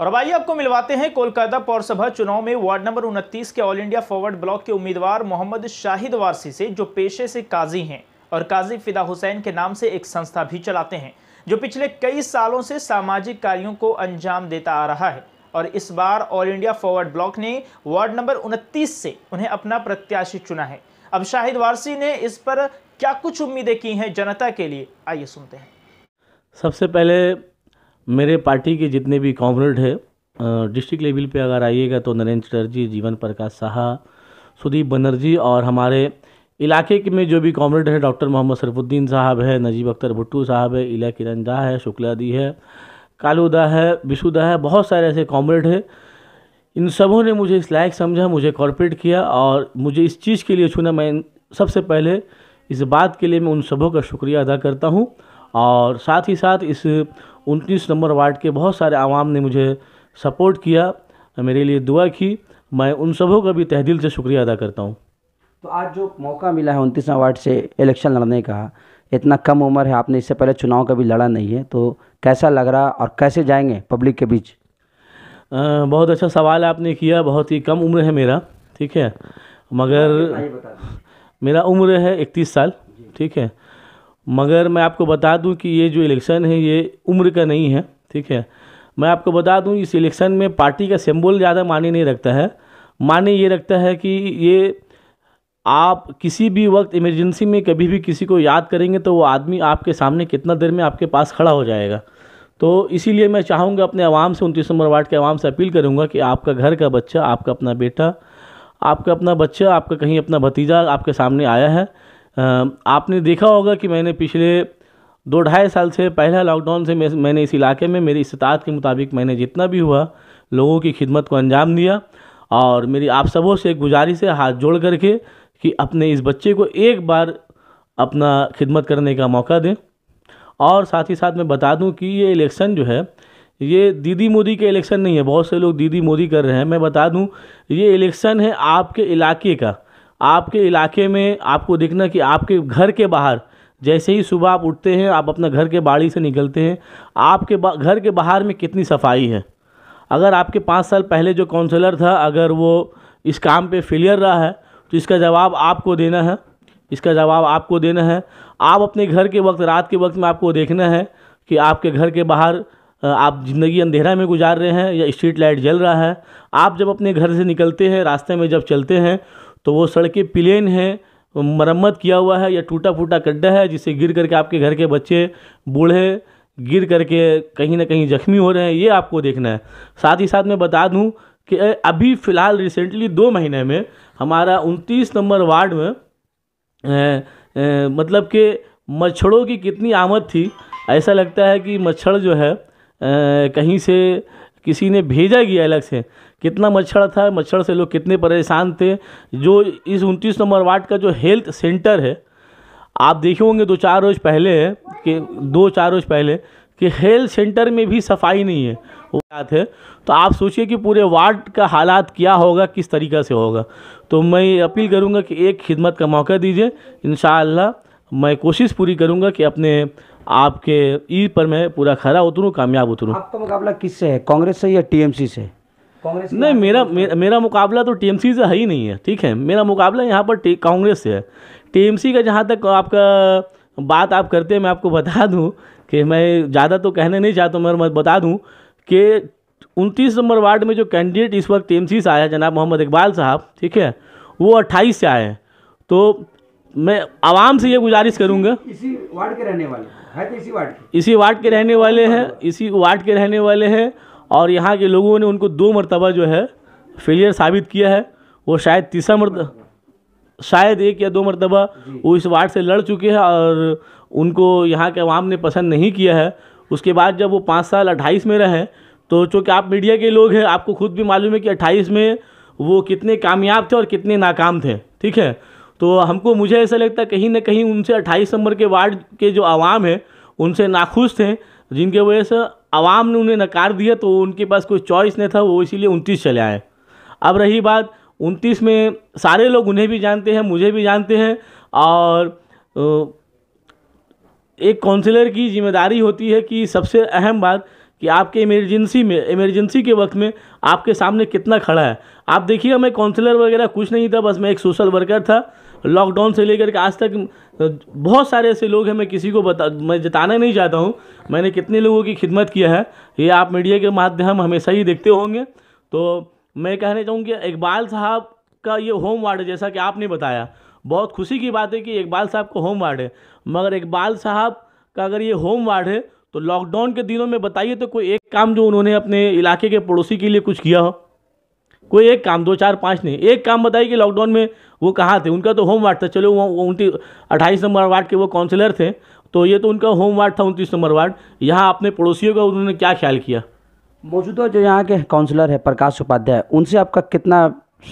और अब आइए आपको मिलवाते हैं कोलकाता पौरसभा चुनाव में वार्ड नंबर उनतीस के ऑल इंडिया फॉरवर्ड ब्लॉक के उम्मीदवार मोहम्मद शाहिद वारसी से जो पेशे से काजी हैं और काजी फिदा हुसैन के नाम से एक संस्था भी चलाते हैं जो पिछले कई सालों से सामाजिक कार्यों को अंजाम देता आ रहा है और इस बार ऑल इंडिया फॉरवर्ड ब्लॉक ने वार्ड नंबर उनतीस से उन्हें अपना प्रत्याशी चुना है अब शाहिद वारसी ने इस पर क्या कुछ उम्मीदें की हैं जनता के लिए आइए सुनते हैं सबसे पहले मेरे पार्टी के जितने भी कॉमरेड है डिस्ट्रिक्ट लेवल पे अगर आइएगा तो नरेंद्र चटर्जी जीवन प्रकाश साहा सुदीप बनर्जी और हमारे इलाके के में जो भी कॉमरेड है डॉक्टर मोहम्मद सरफुद्दीन साहब है नजीब अख्तर भुट्टू साहब है इला किरण दाह है शुक्ला दी है कालूदा है विशुदा है बहुत सारे ऐसे कॉमरेड है इन सबों ने मुझे इस लायक समझा मुझे कॉरपोरेट किया और मुझे इस चीज़ के लिए चुना मैं सबसे पहले इस बात के लिए मैं उन सबों का शुक्रिया अदा करता हूँ और साथ ही साथ इस उनतीस नंबर वार्ड के बहुत सारे आवाम ने मुझे सपोर्ट किया मेरे लिए दुआ की मैं उन सबों का भी तहदील से शुक्रिया अदा करता हूँ तो आज जो मौका मिला है उनतीसवें वार्ड से इलेक्शन लड़ने का इतना कम उम्र है आपने इससे पहले चुनाव कभी लड़ा नहीं है तो कैसा लग रहा और कैसे जाएंगे पब्लिक के बीच आ, बहुत अच्छा सवाल आपने किया बहुत ही कम उम्र है मेरा ठीक है मगर मेरा उम्र है इकतीस साल ठीक है मगर मैं आपको बता दूं कि ये जो इलेक्शन है ये उम्र का नहीं है ठीक है मैं आपको बता दूं इस इलेक्शन में पार्टी का सिंबल ज़्यादा माने नहीं रखता है माने ये रखता है कि ये आप किसी भी वक्त इमरजेंसी में कभी भी किसी को याद करेंगे तो वो आदमी आपके सामने कितना देर में आपके पास खड़ा हो जाएगा तो इसीलिए मैं चाहूँगा अपने आवाम से उनतीस नंबर वार्ड के आवाम से अपील करूँगा कि आपका घर का बच्चा आपका अपना बेटा आपका अपना बच्चा आपका कहीं अपना भतीजा आपके सामने आया है आपने देखा होगा कि मैंने पिछले दो ढाई साल से पहला लॉकडाउन से मैं मैंने इस इलाके में मेरी इस्तात के मुताबिक मैंने जितना भी हुआ लोगों की खिदमत को अंजाम दिया और मेरी आप सबों से गुजारिश है हाथ जोड़ करके कि अपने इस बच्चे को एक बार अपना खिदमत करने का मौका दें और साथ ही साथ मैं बता दूं कि ये इलेक्शन जो है ये दीदी मोदी के इलेक्शन नहीं है बहुत से लोग दीदी मोदी कर रहे हैं मैं बता दूं ये इलेक्शन है आपके इलाके का आपके इलाके में आपको देखना कि आपके घर के बाहर जैसे ही सुबह आप उठते हैं आप अपना घर के बाड़ी से निकलते हैं आपके घर के बाहर में कितनी सफाई है अगर आपके पाँच साल पहले जो काउंसलर था अगर वो इस काम पे फेलियर रहा है तो इसका जवाब आपको देना है इसका जवाब आपको देना है आप अपने घर के वक्त रात के वक्त में आपको देखना है कि आपके घर के बाहर आप ज़िंदगी अंधेरा में गुजार रहे हैं या स्ट्रीट लाइट जल रहा है आप जब अपने घर से निकलते हैं रास्ते में जब चलते हैं तो वो सड़कें प्लेन हैं मरम्मत किया हुआ है या टूटा फूटा गड्ढा है जिससे गिर करके आपके घर के बच्चे बूढ़े गिर करके कहीं ना कहीं जख्मी हो रहे हैं ये आपको देखना है साथ ही साथ मैं बता दूं कि अभी फ़िलहाल रिसेंटली दो महीने में हमारा उनतीस नंबर वार्ड में ए, ए, मतलब कि मच्छरों की कितनी आमद थी ऐसा लगता है कि मच्छर जो है ए, कहीं से किसी ने भेजा गया अलग से कितना मच्छर था मच्छर से लोग कितने परेशान थे जो इस उनतीस नंबर वार्ड का जो हेल्थ सेंटर है आप देखे होंगे दो चार रोज़ पहले कि दो चार रोज़ पहले कि हेल्थ सेंटर में भी सफाई नहीं है वो बात है तो आप सोचिए कि पूरे वार्ड का हालात क्या होगा किस तरीक़ा से होगा तो मैं अपील करूँगा कि एक खिदमत का मौका दीजिए इन मैं कोशिश पूरी करूंगा कि अपने आपके ई पर मैं पूरा खरा उतरूँ कामयाब उतरूँ आपका मुकाबला किससे है कांग्रेस से या टीएमसी से कांग्रेस नहीं तो मेरा मेरा मुकाबला तो टीएमसी से है ही नहीं है ठीक है मेरा मुकाबला यहाँ पर कांग्रेस से है टीएमसी का जहाँ तक आपका बात आप करते हैं मैं आपको बता दूँ कि मैं ज़्यादा तो कहने नहीं चाहता मगर मैं बता दूँ कि उनतीस नंबर वार्ड में जो कैंडिडेट इस वक्त टी से आया जनाब मोहम्मद इकबाल साहब ठीक है वो अट्ठाईस से आए हैं तो मैं आवाम से ये गुजारिश करूँगा इसी वार्ड के रहने वाले हैं तो इसी वार्ड के इसी वार्ड के रहने वाले हैं इसी वार्ड के रहने वाले हैं और यहाँ के लोगों ने उनको दो मरतबा जो है फेलियर साबित किया है वो शायद तीसरा मरत शायद एक या दो मरतबा वो इस वार्ड से लड़ चुके हैं और उनको यहाँ के अवाम ने पसंद नहीं किया है उसके बाद जब वो पाँच साल अट्ठाईस में रहे तो चूँकि आप मीडिया के लोग हैं आपको खुद भी मालूम है कि अट्ठाईस में वो कितने कामयाब थे और कितने नाकाम थे ठीक है तो हमको मुझे ऐसा लगता कहीं ना कहीं उनसे अट्ठाईस नंबर के वार्ड के जो आवाम है उनसे नाखुश थे जिनके वजह से आवाम ने उन्हें नकार दिया तो उनके पास कोई चॉइस नहीं था वो इसीलिए उनतीस चले आए अब रही बात उनतीस में सारे लोग उन्हें भी जानते हैं मुझे भी जानते हैं और एक काउंसिलर की जिम्मेदारी होती है कि सबसे अहम बात कि आपके इमरजेंसी में इमरजेंसी के वक्त में आपके सामने कितना खड़ा है आप देखिएगा मैं काउंसलर वगैरह कुछ नहीं था बस मैं एक सोशल वर्कर था लॉकडाउन से लेकर के आज तक बहुत सारे ऐसे लोग हैं मैं किसी को बता मैं जताना नहीं चाहता हूँ मैंने कितने लोगों की खिदमत किया है ये आप मीडिया के माध्यम हमेशा ही देखते होंगे तो मैं कहना चाहूँगी इकबाल साहब का ये होम वार्ड है जैसा कि आपने बताया बहुत खुशी की बात है कि इकबाल साहब का होम वार्ड है मगर इकबाल साहब का अगर ये होम वार्ड है तो लॉकडाउन के दिनों में बताइए तो कोई एक काम जो उन्होंने अपने इलाके के पड़ोसी के लिए कुछ किया हो कोई एक काम दो चार पाँच नहीं एक काम बताइए कि लॉकडाउन में वो कहाँ थे उनका तो होम वार्ड था चलो वो उनतीस अट्ठाईस नंबर वार्ड के वो काउंसिलर थे तो ये तो उनका होम वार्ड था उनतीस नंबर वार्ड यहाँ अपने पड़ोसियों का उन्होंने क्या ख्याल किया मौजूदा जो यहाँ के काउंसिलर है प्रकाश उपाध्याय उनसे आपका कितना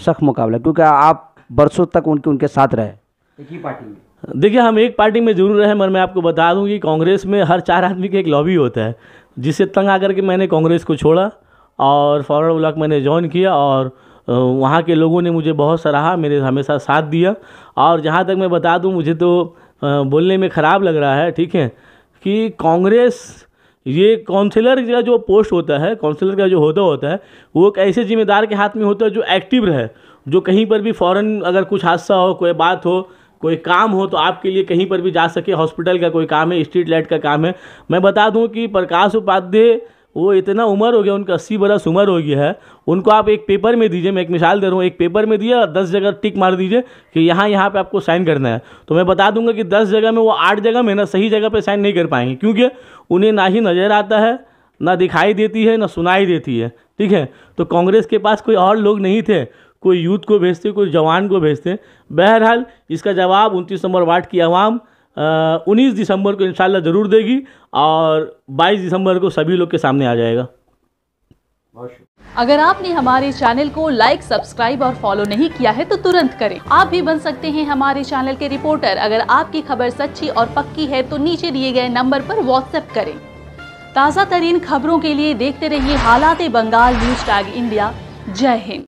सख्त मुकाबला क्योंकि आप बरसों तक उनके उनके साथ रहे एक ही पार्टी में देखिए हम एक पार्टी में जरूर रहे मगर मैं आपको बता दूं कि कांग्रेस में हर चार आदमी का एक लॉबी होता है जिसे तंग आकर के मैंने कांग्रेस को छोड़ा और फॉरवर्ड ब्लॉक मैंने ज्वाइन किया और वहाँ के लोगों ने मुझे बहुत सराहा मेरे हमेशा साथ दिया और जहाँ तक मैं बता दूँ मुझे तो बोलने में ख़राब लग रहा है ठीक है कि कांग्रेस ये काउंसिलर का जो पोस्ट होता है काउंसिलर का जो होदा होता है वो एक ऐसे जिम्मेदार के हाथ में होता है जो एक्टिव रहे जो कहीं पर भी फ़ौरन अगर कुछ हादसा हो कोई बात हो कोई काम हो तो आपके लिए कहीं पर भी जा सके हॉस्पिटल का कोई काम है स्ट्रीट लाइट का काम है मैं बता दूं कि प्रकाश उपाध्याय वो इतना उम्र हो गया उनका अस्सी बरस उम्र हो गया है उनको आप एक पेपर में दीजिए मैं एक मिसाल दे रहा हूँ एक पेपर में दिया दस जगह टिक मार दीजिए कि यहाँ यहाँ पे आपको साइन करना है तो मैं बता दूंगा कि दस जगह में वो आठ जगह में ना सही जगह पे साइन नहीं कर पाएंगे क्योंकि उन्हें ना ही नज़र आता है ना दिखाई देती है ना सुनाई देती है ठीक है तो कांग्रेस के पास कोई और लोग नहीं थे कोई यूथ को भेजते कोई जवान को भेजते बहरहाल इसका जवाब उनतीस नंबर वार्ड की आवाम उन्नीस दिसंबर को इंशाल्लाह ज़रूर देगी और बाईस दिसंबर को सभी लोग के सामने आ जाएगा अगर आपने हमारे चैनल को लाइक सब्सक्राइब और फॉलो नहीं किया है तो तुरंत करें आप भी बन सकते हैं हमारे चैनल के रिपोर्टर अगर आपकी खबर सच्ची और पक्की है तो नीचे दिए गए नंबर पर व्हाट्सएप करें ताज़ा तरीन खबरों के लिए देखते रहिए हालात बंगाल न्यूज टैग इंडिया जय हिंद